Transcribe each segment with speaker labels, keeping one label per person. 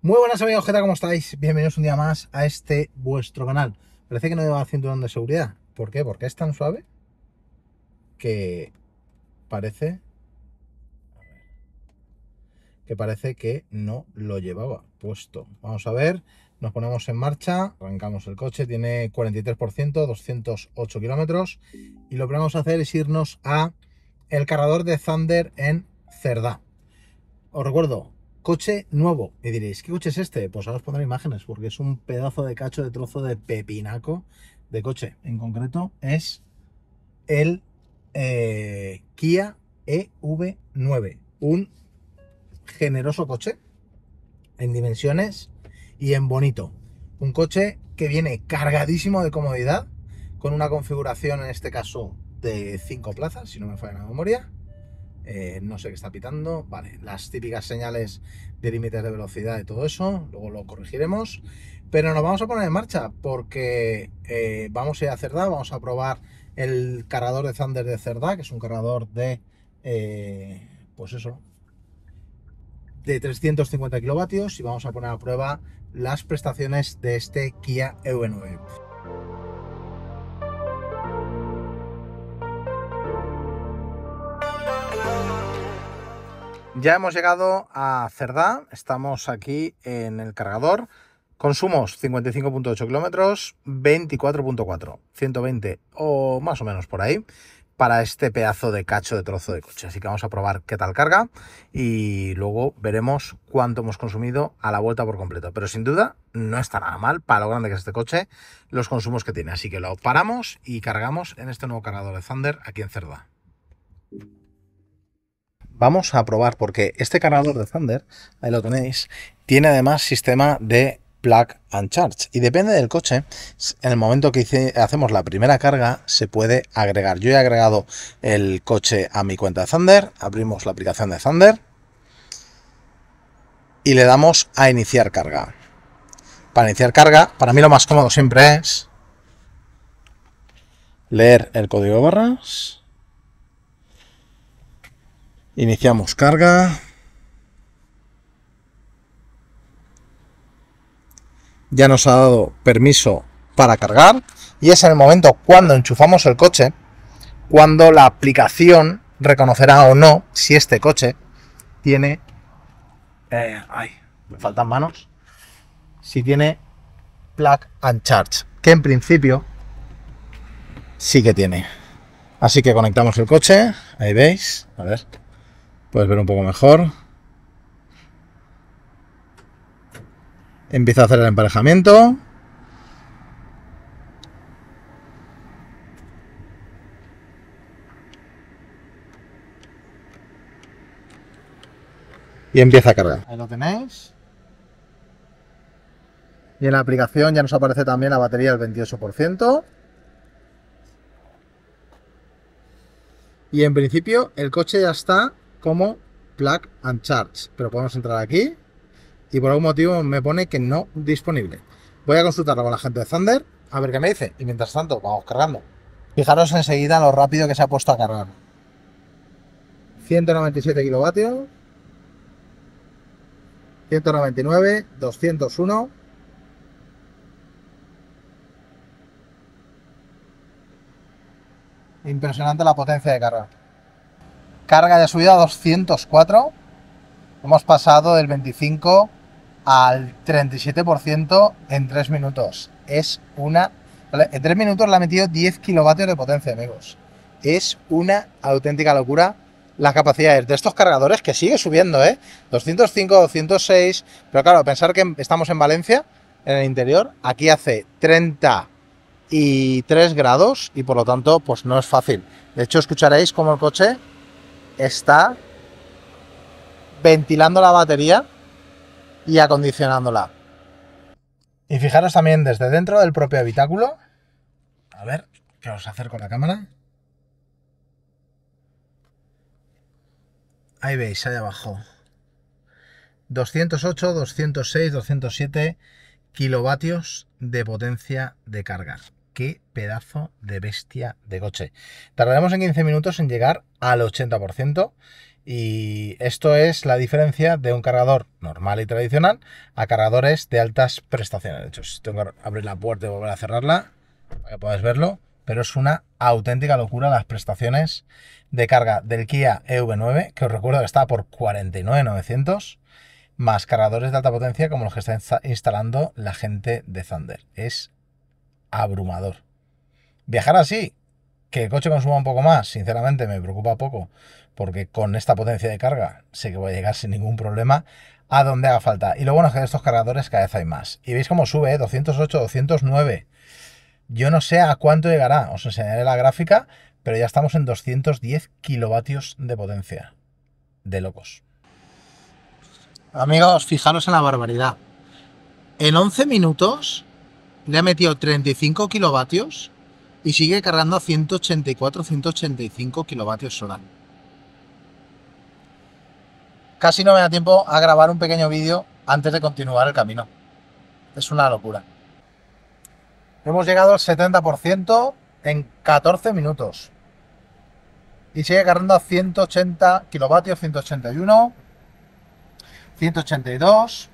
Speaker 1: Muy buenas amigos, ¿qué tal? ¿Cómo estáis? Bienvenidos un día más a este vuestro canal. Parece que no lleva cinturón de seguridad. ¿Por qué? Porque es tan suave que parece que parece que no lo llevaba puesto. Vamos a ver, nos ponemos en marcha, arrancamos el coche, tiene 43%, 208 kilómetros y lo que vamos a hacer es irnos a el cargador de Thunder en Cerda. Os recuerdo, coche nuevo. Y diréis, ¿qué coche es este? Pues ahora os pondré imágenes, porque es un pedazo de cacho de trozo de pepinaco de coche. En concreto es el eh, Kia e EV9. Un generoso coche en dimensiones y en bonito. Un coche que viene cargadísimo de comodidad, con una configuración en este caso de 5 plazas, si no me falla la memoria eh, no sé qué está pitando, vale, las típicas señales de límites de velocidad y todo eso, luego lo corregiremos, pero nos vamos a poner en marcha porque eh, vamos a ir a Cerdá, vamos a probar el cargador de Thunder de Cerdá, que es un cargador de, eh, pues eso, de 350 kilovatios y vamos a poner a prueba las prestaciones de este Kia e EV9. Ya hemos llegado a Cerdá, estamos aquí en el cargador. Consumos 55.8 kilómetros, 24.4, 120 o más o menos por ahí para este pedazo de cacho de trozo de coche. Así que vamos a probar qué tal carga y luego veremos cuánto hemos consumido a la vuelta por completo. Pero sin duda no está nada mal para lo grande que es este coche, los consumos que tiene. Así que lo paramos y cargamos en este nuevo cargador de Thunder aquí en Cerdá vamos a probar porque este cargador de Thunder, ahí lo tenéis, tiene además sistema de plug and charge y depende del coche en el momento que hacemos la primera carga se puede agregar yo he agregado el coche a mi cuenta de Thunder abrimos la aplicación de Thunder y le damos a iniciar carga para iniciar carga para mí lo más cómodo siempre es leer el código de barras Iniciamos carga. Ya nos ha dado permiso para cargar y es en el momento cuando enchufamos el coche, cuando la aplicación reconocerá o no si este coche tiene... Eh, ay, me faltan manos. Si tiene plug and charge, que en principio sí que tiene. Así que conectamos el coche, ahí veis, a ver, Puedes ver un poco mejor. Empieza a hacer el emparejamiento. Y empieza a cargar. Ahí lo tenéis. Y en la aplicación ya nos aparece también la batería del 28%. Y en principio el coche ya está como Plug and Charge. Pero podemos entrar aquí y por algún motivo me pone que no disponible. Voy a consultarlo con la gente de Thunder a ver qué me dice. Y mientras tanto, vamos cargando. Fijaros enseguida lo rápido que se ha puesto a cargar. 197 kilovatios. 199, 201. Impresionante la potencia de carga. Carga ya subida a 204. Hemos pasado del 25 al 37% en 3 minutos. Es una... En 3 minutos le ha metido 10 kilovatios de potencia, amigos. Es una auténtica locura la capacidad de estos cargadores que sigue subiendo, ¿eh? 205, 206, pero claro, pensar que estamos en Valencia, en el interior, aquí hace 33 grados y por lo tanto, pues no es fácil. De hecho, escucharéis como el coche está ventilando la batería y acondicionándola. Y fijaros también desde dentro del propio habitáculo. A ver, ¿qué os con la cámara. Ahí veis, ahí abajo. 208, 206, 207 kilovatios de potencia de carga qué pedazo de bestia de coche. Tardaremos en 15 minutos en llegar al 80%. Y esto es la diferencia de un cargador normal y tradicional a cargadores de altas prestaciones. De hecho, si tengo que abrir la puerta y volver a cerrarla para que podáis verlo, pero es una auténtica locura las prestaciones de carga del Kia e EV9, que os recuerdo que está por 49.900, más cargadores de alta potencia como los que está instalando la gente de Thunder. Es abrumador. Viajar así, que el coche consuma un poco más, sinceramente me preocupa poco, porque con esta potencia de carga sé que voy a llegar sin ningún problema a donde haga falta. Y lo bueno que estos cargadores cada vez hay más. Y veis cómo sube, 208, ¿eh? 209. Yo no sé a cuánto llegará, os enseñaré la gráfica, pero ya estamos en 210 kilovatios de potencia. De locos. Amigos, fijaros en la barbaridad. En 11 minutos le ha metido 35 kilovatios y sigue cargando a 184, 185 kilovatios solar. Casi no me da tiempo a grabar un pequeño vídeo antes de continuar el camino. Es una locura. Hemos llegado al 70% en 14 minutos. Y sigue cargando a 180 kilovatios, 181, 182.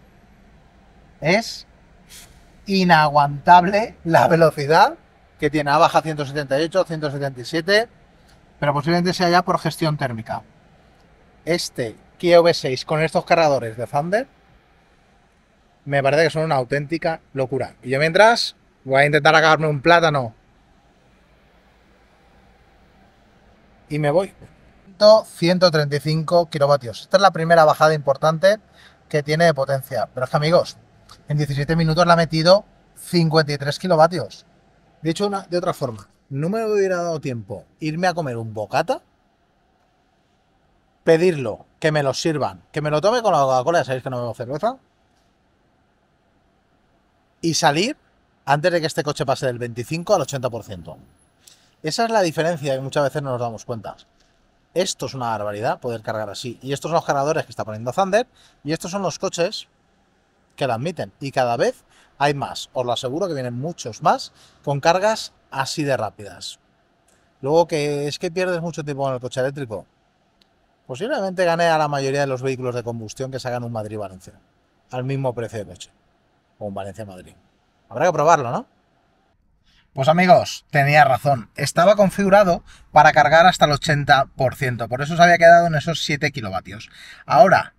Speaker 1: Es inaguantable la velocidad que tiene a baja 178, 177, pero posiblemente sea ya por gestión térmica. Este Kia V6 con estos cargadores de Thunder me parece que son una auténtica locura. Y yo mientras voy a intentar agarrarme un plátano y me voy. 135 kilovatios. Esta es la primera bajada importante que tiene de potencia. Pero es que amigos, en 17 minutos la ha metido 53 kilovatios. De hecho, de otra forma, no me hubiera dado tiempo irme a comer un bocata, pedirlo, que me lo sirvan, que me lo tome con la Coca-Cola, ya sabéis que no bebo cerveza, y salir antes de que este coche pase del 25 al 80%. Esa es la diferencia que muchas veces no nos damos cuenta. Esto es una barbaridad poder cargar así. Y estos son los cargadores que está poniendo Thunder. Y estos son los coches que la admiten. Y cada vez hay más. Os lo aseguro que vienen muchos más con cargas así de rápidas. Luego que es que pierdes mucho tiempo en el coche eléctrico. Posiblemente gane a la mayoría de los vehículos de combustión que se hagan un Madrid-Valencia. Al mismo precio de coche. O un Valencia-Madrid. Habrá que probarlo, ¿no? Pues amigos, tenía razón. Estaba configurado para cargar hasta el 80%. Por eso se había quedado en esos 7 kilovatios. Ahora,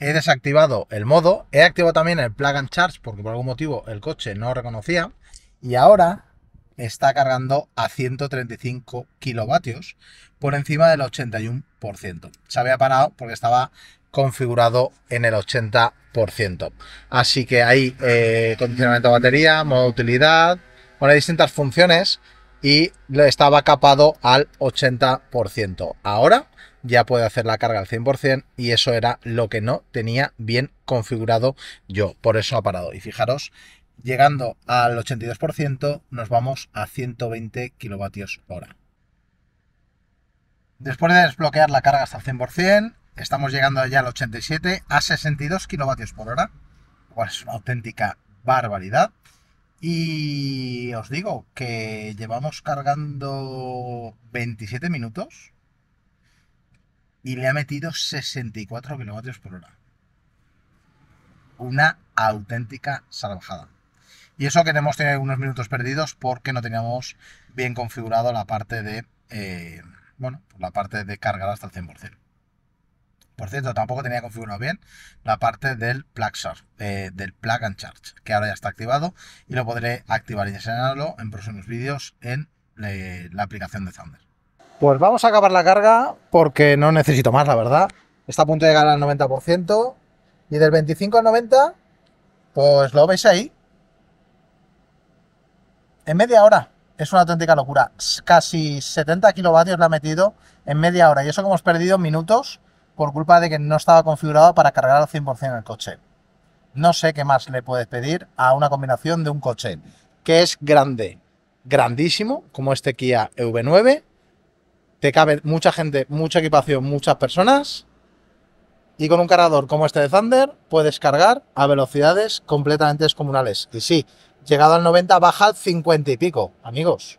Speaker 1: he desactivado el modo, he activado también el plug and charge porque por algún motivo el coche no reconocía y ahora está cargando a 135 kilovatios por encima del 81%. Se había parado porque estaba configurado en el 80%. Así que hay eh, condicionamiento de batería, modo utilidad, bueno, hay distintas funciones y estaba capado al 80%. Ahora ya puede hacer la carga al 100% y eso era lo que no tenía bien configurado yo. Por eso ha parado. Y fijaros, llegando al 82% nos vamos a 120 kilovatios hora. Después de desbloquear la carga hasta el 100%, estamos llegando ya al 87 a 62 kilovatios por hora, cual es una auténtica barbaridad. Y os digo que llevamos cargando 27 minutos y le ha metido 64 kilovatios por hora. Una auténtica salvajada. Y eso que tenemos unos minutos perdidos porque no teníamos bien configurado la parte de. Eh, bueno, la parte de cargar hasta el 100%. Por cierto, tampoco tenía configurado bien la parte del plug, eh, del plug and charge, que ahora ya está activado y lo podré activar y enseñarlo en próximos vídeos en eh, la aplicación de Thunder. Pues vamos a acabar la carga porque no necesito más, la verdad. Está a punto de llegar al 90%. Y del 25 al 90, pues lo veis ahí. En media hora. Es una auténtica locura. Casi 70 kilovatios la ha metido en media hora. Y eso que hemos perdido minutos por culpa de que no estaba configurado para cargar al 100% el coche. No sé qué más le puedes pedir a una combinación de un coche que es grande, grandísimo, como este Kia e EV9, te cabe mucha gente, mucha equipación, muchas personas. Y con un cargador como este de Thunder puedes cargar a velocidades completamente descomunales. Y sí, llegado al 90 baja al 50 y pico, amigos.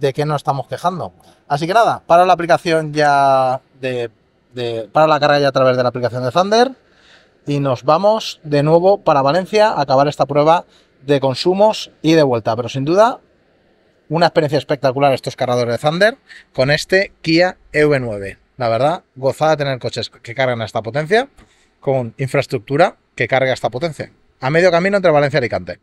Speaker 1: ¿De qué nos estamos quejando? Así que nada, para la aplicación ya de, de para la carga ya a través de la aplicación de Thunder y nos vamos de nuevo para Valencia a acabar esta prueba de consumos y de vuelta. Pero sin duda, una experiencia espectacular estos cargadores de Thunder con este Kia e EV9. La verdad, gozada tener coches que cargan a esta potencia con infraestructura que carga esta potencia. A medio camino entre Valencia y Alicante.